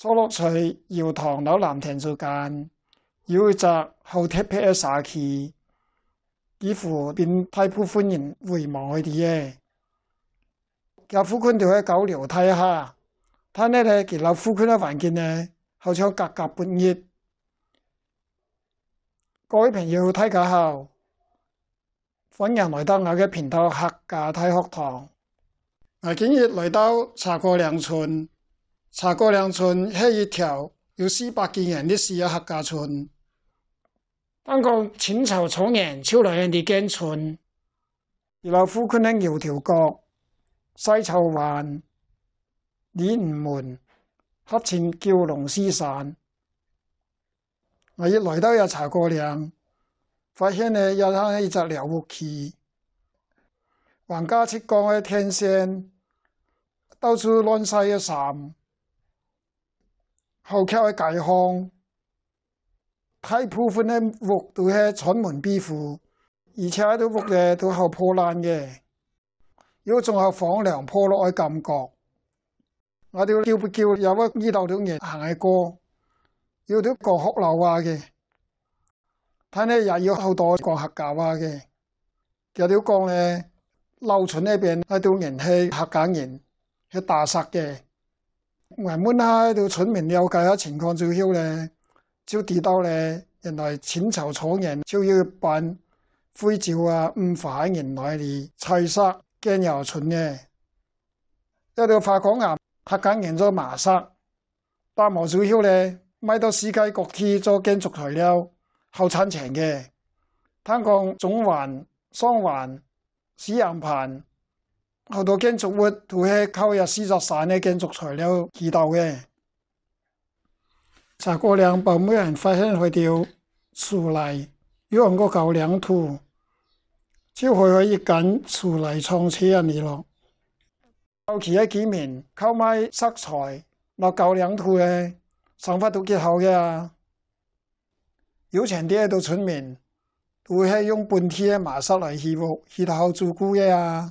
坐落在瑶塘楼南庭之间，有一座好特别嘅沙器，几乎变睇不分明。回望佢哋嘅，教夫官就喺度聊睇下，睇呢啲其老夫官嘅环境呢，好像格格半热。各位朋友睇教后，欢迎来到我嘅频道客家睇学堂。我今日来到茶果岭村。茶果岭村系一条有四百几年历史嘅客家村。当讲清朝初年，就老爷的建村，二老附近呢，窈条角、西凑湾、鲤鱼门、黑称九龙狮山。我一来到一茶果岭，发现呢，有生一只了不起，皇家七宫嘅天线，到处乱晒一衫。后期嘅街巷，睇部分的屋都係殘门闭户，而且喺度屋嘅都後破爛嘅，有种仲係房梁破落嘅感覺，我哋叫不叫有啲依度啲人行係過，有啲講學流話嘅，睇咧又要好多講客家話嘅，有啲講咧流村呢邊喺度人係客家人去打殺嘅。我们喺度村民了解下情况之后咧，就知道咧，原来清朝初年就要办班非洲啊、五华人嚟呢采砂建窑村嘅，喺度化矿啊，黑紧人做麻砂，但系小要咧卖到世界各地做建筑材料好赚钱嘅，包讲中环、双环、西洋盘。好多建筑物都系靠入四座山的建筑材料起到嘅，查过量，百每人发现佢条树泥，有咁个高梁土，就会去一间树泥厂砌下嚟咯。后期嘅居民靠买石材落高岭土嘅，生活都几好嘅。有钱啲都村民，都系用本地嘅麻石嚟屋，起得好坚固嘅。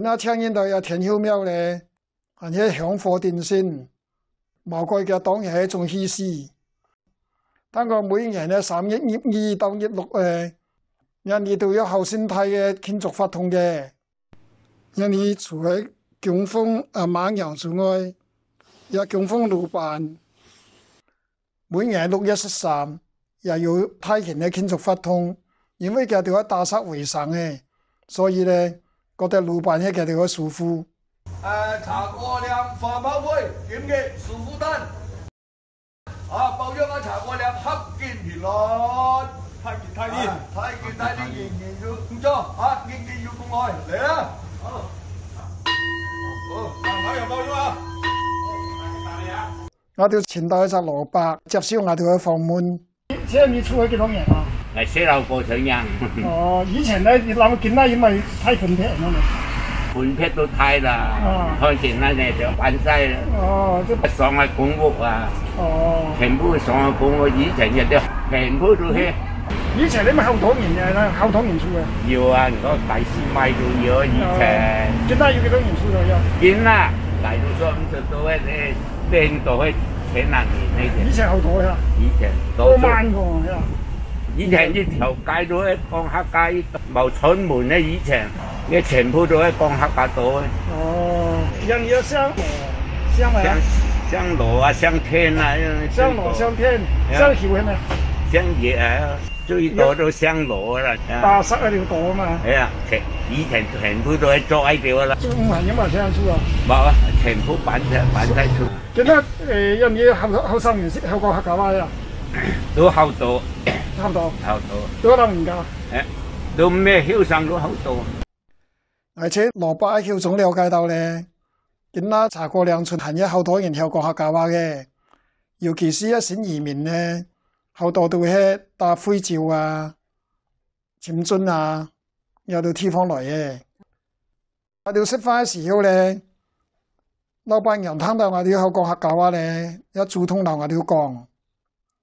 而家唱音台有田晓庙咧，而且响火电先，冇计嘅。当然系一种虚事。但过每年咧，三一月二到一六诶，人哋都要后生态嘅庆祝发动嘅。人哋除了仲风啊，马娘之外，有仲风六瓣。每年六月十三，又有太前嘅庆祝活动，因为佢哋话大湿为神嘅，所以咧。觉得老板也给他个舒服。诶，茶果凉，饭包开，点嘅舒服蛋，啊，包浆嘅茶果凉，黑见甜罗，太甜太甜，太甜太甜，仍然要唔错，啊，仍然要唔开，来啦。好，啊，太阳包浆啊。我就前到一只萝卜，着烧鸭条去放满。遮你出去几多年啊？歷史留過上人。哦，以前咧越南見啦，因為批判劈人啊嘛。判劈都太啦，開前啦，你上板西啦。哦，即係上去公屋啊。哦。全部上去公屋，以前嘅啲全部都係。以前你咪後堂年嘅啦，後堂年數嘅。要啊，如果第四米仲要以前。見啦，要幾多年數左右？見啦，嚟到上五十度咧，你掟到去請人年呢？以前後堂啊。以前。好慢㗎，係啊。以前呢條街都係講客家，冇串門咧。以前嘅全部都係講客家島。哦，人有香香啊，香爐啊，香片啊，香爐香片，香橋係咪？香葉啊，最多都香爐啦。八十一條島啊嘛。係啊，全以前全部都係做喺度啦。中環有冇香樹啊？冇啊，全部板曬板曬出。點解誒有唔有後後生人識後講客家話呀？都後到。差唔多，差多到唔够，都咩消散咗好多。而且羅伯阿肖总了解到咧，點啦查过两村，係有好多人跳过客家话嘅，尤其是一新移民咧，好多都系打徽州啊、深圳啊，有到地方来嘅。我哋食饭嘅时候咧，老板娘听到我哋讲客家话咧，一主通同我哋讲。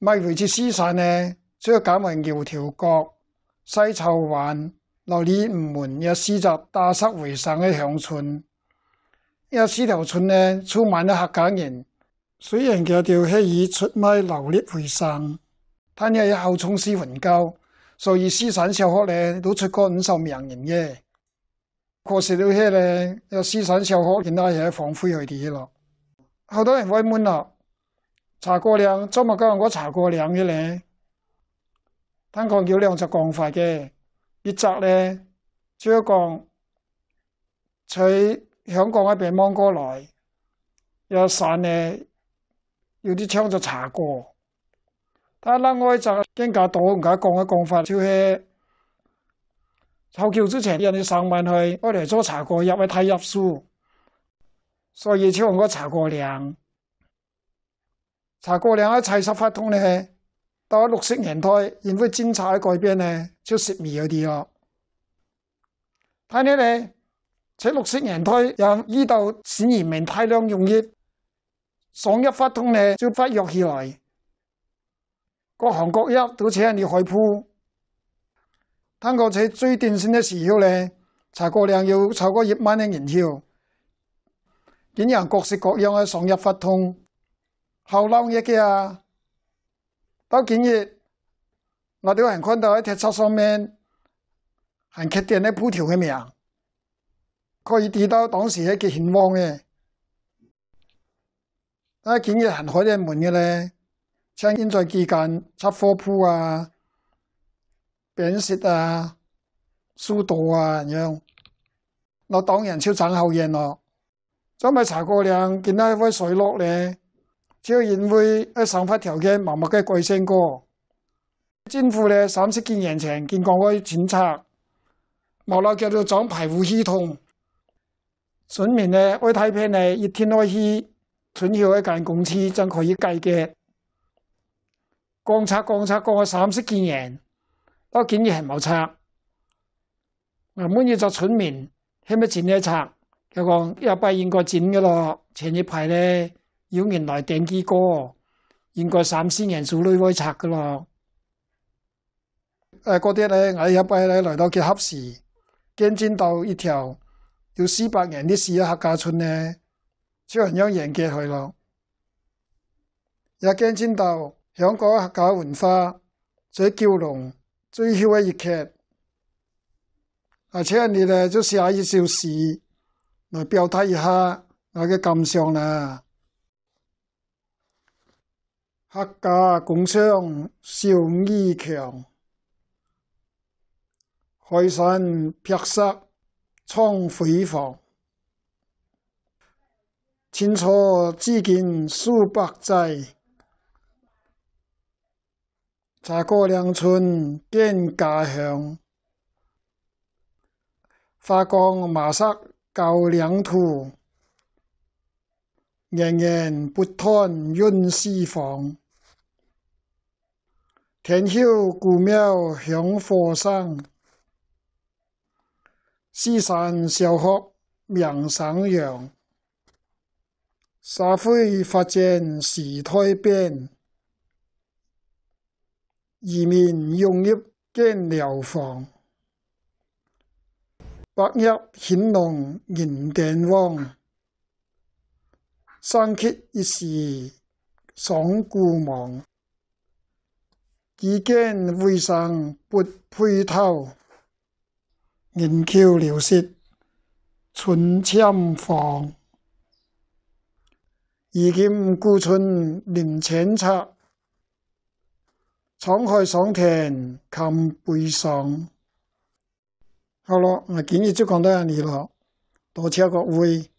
咪回撤私呢，主要改为窈窕角，西臭云、琉璃门有私宅，大失回生嘅乡村。而私条村呢，充满咗客家人，虽然见条佢以出卖劳力回生，但系后冲私魂教，所以狮山小学呢都出过不少名人嘅。可时到佢呢，有私产小学，其他嘢仿去佢哋咯，好多人会问啦。查过兩，周末講我查过兩嘅咧，聽讲有两只讲法嘅，一集咧主要講在香港嗰边望過来，有散咧，有啲槍就查但睇下我一集更加多唔解讲嘅讲法，就係好久之前，人哋上门去，我嚟做查過入去睇入书，所以请我查过兩。查过两一齐食发通呢，到咗绿色年代，因为煎茶喺嗰边呢就食味有啲咯。睇呢呢，即绿色年代又呢度鲜而明太亮，用易爽一发通呢就发育起来。各行各业都请你开铺，等我喺最鼎盛嘅时候呢，查过量要超过一万嘅人票，竟然各式各样嘅爽一发通？后浪一个啊！到今日我都还人看到喺铁车上面，还黐电呢铺条嘅名，可以知道当时个情旺嘅。啊！今日行海呢门嘅咧，趁现在期间出货铺啊、扁食啊、酥道啊咁样，我当然就争好远咯。早咪查过量，见到一窝水落咧。就因为喺生活条件默默嘅改善过，政府咧三十几年前经过我铲查，后来叫做装排污系统，村民咧我太偏咧一天落去，村有一间公司真可以解决。讲拆讲拆过我三十几年，到今议系冇拆。我每日做村民，希望前日查？又讲又不应该剪嘅咯，前一排咧。要人來点幾個？應該三四年做內会拆噶咯。誒嗰啲咧，矮一拜咧，来到結合時，见证到一條有四百人的市客家村咧，就咁樣迎接佢咯。也见证到香港客家文化最叫隆最翹嘅粵劇，阿青你咧就下一首诗来表达一下我嘅感想啦。客家工商手艺强，开山劈石创辉煌。清朝至今数百载，茶果良村建家乡，发光马杀高良土。烟烟不断润四方，天秀古庙享佛生，西山小学名省扬，社会发展时态变，移民涌入建楼房，百业兴旺人点旺。山缺一时，爽孤芒；几经回上拨配套，人秋聊说春衫房。已今孤村人浅插，沧海桑田堪悲上。好了，我今日就讲到这里了，多谢各位。